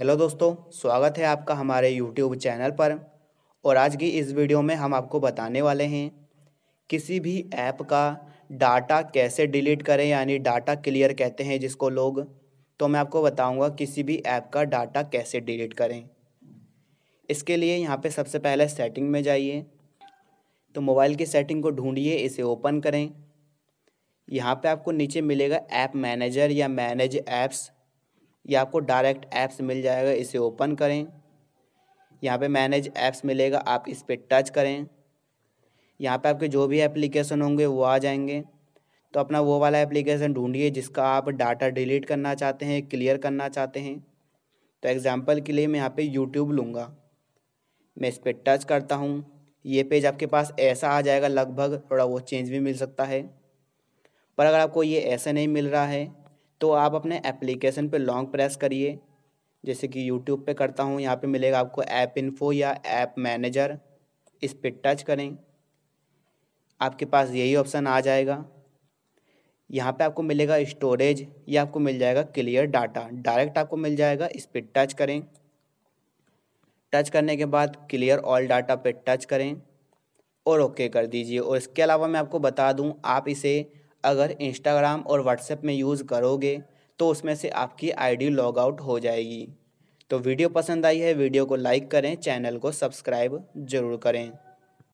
hello दोस्तों स्वागत है आपका हमारे यूट्यूब चैनल पर और आज की इस वीडियो में हम आपको बताने वाले हैं किसी भी ऐप का डाटा कैसे डिलीट करें यानी डाटा क्लियर कहते हैं जिसको लोग तो मैं आपको बताऊंगा किसी भी ऐप का डाटा कैसे डिलीट करें इसके लिए यहाँ पे सबसे पहले सेटिंग में जाइए तो मोबाइल की सेटिंग को ढूंढिए इसे ओपन करें यहाँ पे आपको नीचे मिलेगा ऐप मैनेजर या मैनेज ऐप्स ये आपको डायरेक्ट ऐप्स मिल जाएगा इसे ओपन करें यहाँ पे मैनेज ऐप्स मिलेगा आप इस पर टच करें यहाँ पे आपके जो भी एप्लीकेशन होंगे वो आ जाएंगे तो अपना वो वाला एप्लीकेशन ढूंढिए जिसका आप डाटा डिलीट करना चाहते हैं क्लियर करना चाहते हैं तो एग्ज़ाम्पल के लिए मैं यहाँ पे यूट्यूब लूँगा मैं इस पर टच करता हूँ ये पेज आपके पास ऐसा आ जाएगा लगभग थोड़ा वो चेंज भी मिल सकता है पर अगर आपको ये ऐसा नहीं मिल रहा है तो आप अपने एप्लीकेशन पे लॉन्ग प्रेस करिए जैसे कि यूट्यूब पे करता हूँ यहाँ पे मिलेगा आपको ऐप इन्फो या ऐप मैनेजर इस पर टच करें आपके पास यही ऑप्शन आ जाएगा यहाँ पे आपको मिलेगा स्टोरेज या आपको मिल जाएगा क्लियर डाटा डायरेक्ट आपको मिल जाएगा इस पर टच करें टच करने के बाद क्लियर ऑल डाटा पे टच करें और ओके कर दीजिए और इसके अलावा मैं आपको बता दूं आप इसे अगर इंस्टाग्राम और व्हाट्सएप में यूज़ करोगे तो उसमें से आपकी आईडी लॉग आउट हो जाएगी तो वीडियो पसंद आई है वीडियो को लाइक करें चैनल को सब्सक्राइब ज़रूर करें